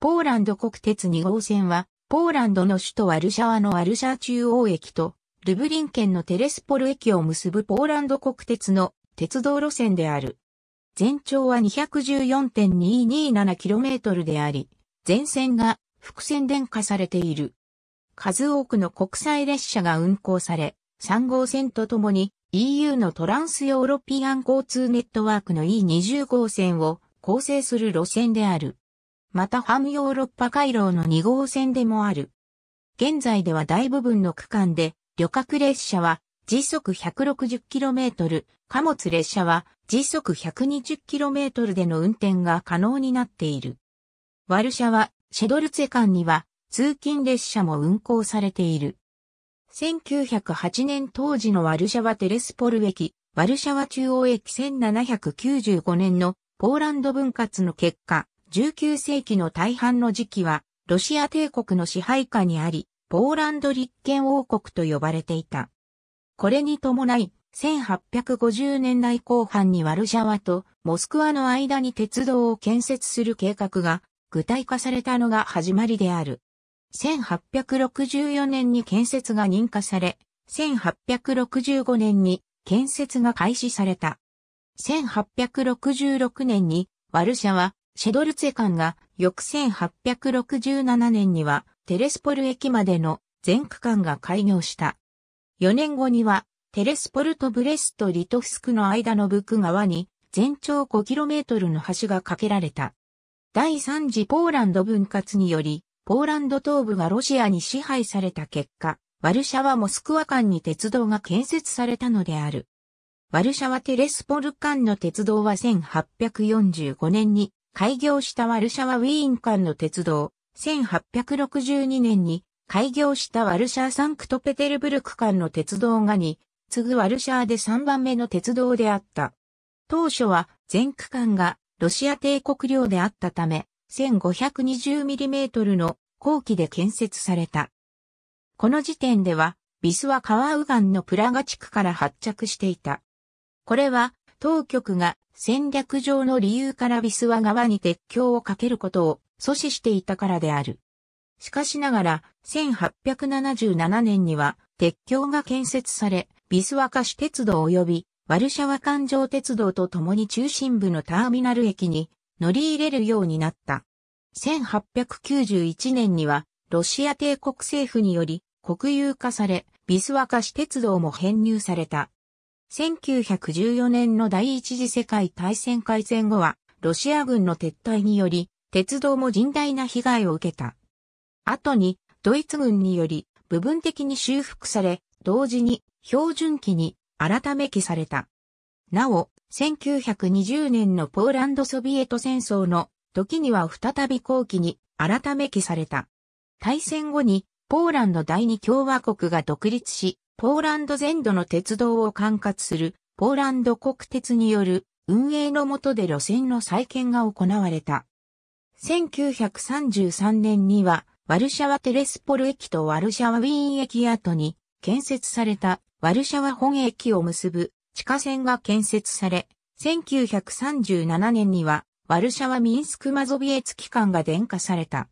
ポーランド国鉄2号線は、ポーランドの首都ワルシャワのワルシャ中央駅と、ルブリン県のテレスポル駅を結ぶポーランド国鉄の鉄道路線である。全長は 214.227km であり、全線が複線電化されている。数多くの国際列車が運行され、3号線とともに EU のトランスヨーロピアン交通ネットワークの E20 号線を構成する路線である。またハムヨーロッパ回廊の2号線でもある。現在では大部分の区間で、旅客列車は時速 160km、貨物列車は時速 120km での運転が可能になっている。ワルシャワ、シェドルツェ間には通勤列車も運行されている。1908年当時のワルシャワテレスポル駅、ワルシャワ中央駅1795年のポーランド分割の結果、19世紀の大半の時期は、ロシア帝国の支配下にあり、ポーランド立憲王国と呼ばれていた。これに伴い、1850年代後半にワルシャワとモスクワの間に鉄道を建設する計画が具体化されたのが始まりである。1864年に建設が認可され、1865年に建設が開始された。1866年にワルシャワ、シェドルツェ間が翌1867年にはテレスポル駅までの全区間が開業した。4年後にはテレスポルとブレスト・リトフスクの間のブク川に全長 5km の橋が架けられた。第3次ポーランド分割により、ポーランド東部がロシアに支配された結果、ワルシャワ・モスクワ間に鉄道が建設されたのである。ワルシャワ・テレスポル間の鉄道は1845年に開業したワルシャワ・ウィーン間の鉄道、1862年に開業したワルシャー・サンクトペテルブルク間の鉄道がに、次ぐワルシャーで3番目の鉄道であった。当初は全区間がロシア帝国領であったため、1520mm の後期で建設された。この時点では、ビスは川ウガンのプラガ地区から発着していた。これは、当局が戦略上の理由からビスワ川に鉄橋を架けることを阻止していたからである。しかしながら、1877年には鉄橋が建設され、ビスワカ市鉄道及びワルシャワ環状鉄道と共に中心部のターミナル駅に乗り入れるようになった。1891年にはロシア帝国政府により国有化され、ビスワカ市鉄道も編入された。1914年の第一次世界大戦開戦後は、ロシア軍の撤退により、鉄道も甚大な被害を受けた。後に、ドイツ軍により、部分的に修復され、同時に、標準期に、改め期された。なお、1920年のポーランドソビエト戦争の時には再び後期に改め期された。大戦後にポーランド第二共和国が独立し、ポーランド全土の鉄道を管轄するポーランド国鉄による運営の下で路線の再建が行われた。1933年にはワルシャワテレスポル駅とワルシャワウィーン駅跡に建設されたワルシャワ本駅を結ぶ地下線が建設され、1937年にはワルシャワミンスクマゾビエツ機関が電化された。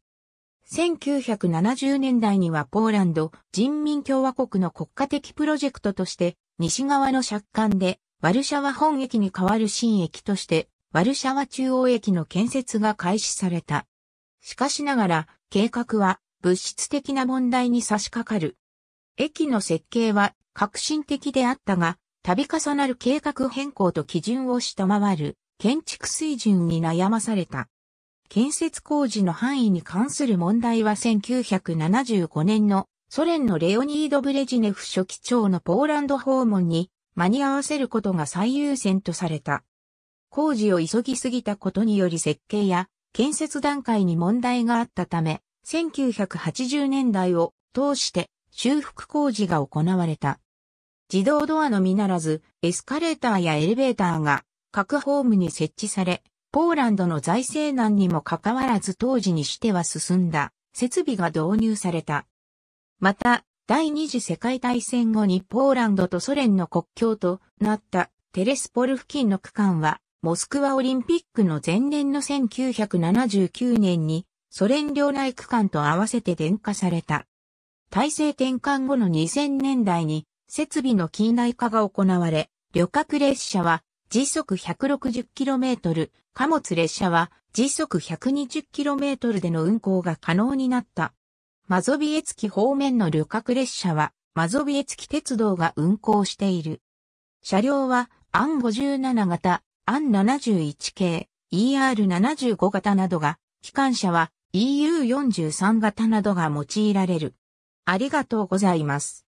1970年代にはポーランド人民共和国の国家的プロジェクトとして西側の借款でワルシャワ本駅に代わる新駅としてワルシャワ中央駅の建設が開始された。しかしながら計画は物質的な問題に差し掛かる。駅の設計は革新的であったが、度重なる計画変更と基準を下回る建築水準に悩まされた。建設工事の範囲に関する問題は1975年のソ連のレオニード・ブレジネフ書記長のポーランド訪問に間に合わせることが最優先とされた。工事を急ぎすぎたことにより設計や建設段階に問題があったため、1980年代を通して修復工事が行われた。自動ドアのみならず、エスカレーターやエレベーターが各ホームに設置され、ポーランドの財政難にもかかわらず当時にしては進んだ設備が導入された。また、第二次世界大戦後にポーランドとソ連の国境となったテレスポル付近の区間は、モスクワオリンピックの前年の1979年にソ連領内区間と合わせて電化された。体制転換後の2000年代に設備の近代化が行われ、旅客列車は時速 160km、貨物列車は時速 120km での運行が可能になった。マゾビエツキ方面の旅客列車はマゾビエツキ鉄道が運行している。車両はアン57型、アン71系、ER75 型などが、機関車は EU43 型などが用いられる。ありがとうございます。